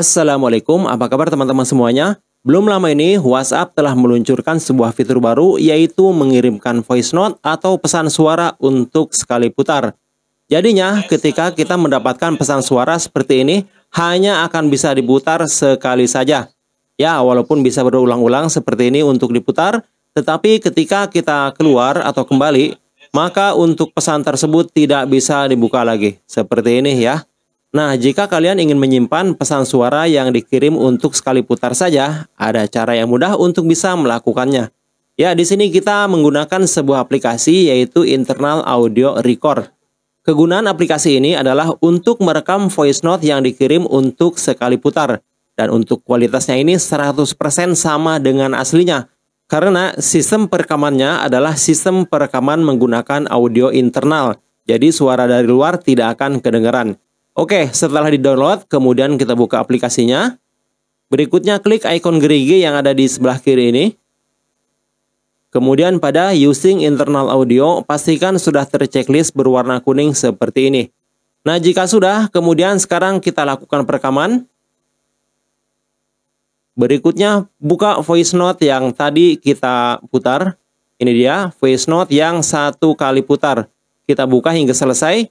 Assalamualaikum, apa kabar teman-teman semuanya? Belum lama ini, WhatsApp telah meluncurkan sebuah fitur baru yaitu mengirimkan voice note atau pesan suara untuk sekali putar. Jadinya, ketika kita mendapatkan pesan suara seperti ini, hanya akan bisa diputar sekali saja. Ya, walaupun bisa berulang-ulang seperti ini untuk diputar, tetapi ketika kita keluar atau kembali, maka untuk pesan tersebut tidak bisa dibuka lagi. Seperti ini ya. Nah, jika kalian ingin menyimpan pesan suara yang dikirim untuk sekali putar saja, ada cara yang mudah untuk bisa melakukannya. Ya, di sini kita menggunakan sebuah aplikasi yaitu Internal Audio Record. Kegunaan aplikasi ini adalah untuk merekam voice note yang dikirim untuk sekali putar. Dan untuk kualitasnya ini 100% sama dengan aslinya. Karena sistem perekamannya adalah sistem perekaman menggunakan audio internal. Jadi suara dari luar tidak akan kedengeran. Oke, setelah di-download, kemudian kita buka aplikasinya. Berikutnya klik ikon gerigi yang ada di sebelah kiri ini. Kemudian pada using internal audio, pastikan sudah terchecklist berwarna kuning seperti ini. Nah, jika sudah, kemudian sekarang kita lakukan perekaman. Berikutnya, buka voice note yang tadi kita putar. Ini dia, voice note yang satu kali putar. Kita buka hingga selesai.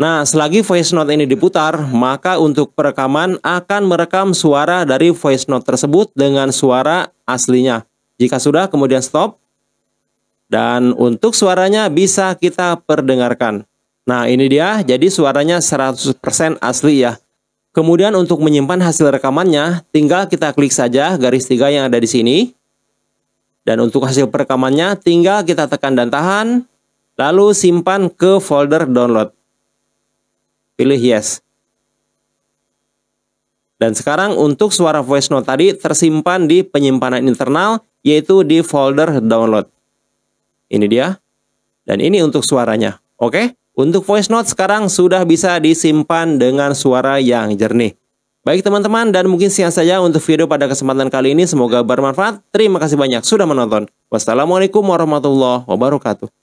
Nah, selagi voice note ini diputar, maka untuk perekaman akan merekam suara dari voice note tersebut dengan suara aslinya. Jika sudah, kemudian stop. Dan untuk suaranya bisa kita perdengarkan. Nah, ini dia. Jadi suaranya 100% asli ya. Kemudian untuk menyimpan hasil rekamannya, tinggal kita klik saja garis tiga yang ada di sini. Dan untuk hasil perekamannya, tinggal kita tekan dan tahan, lalu simpan ke folder download. Pilih yes. Dan sekarang untuk suara voice note tadi tersimpan di penyimpanan internal yaitu di folder download. Ini dia. Dan ini untuk suaranya. Oke? Untuk voice note sekarang sudah bisa disimpan dengan suara yang jernih. Baik teman-teman dan mungkin siang saja untuk video pada kesempatan kali ini. Semoga bermanfaat. Terima kasih banyak sudah menonton. Wassalamualaikum warahmatullahi wabarakatuh.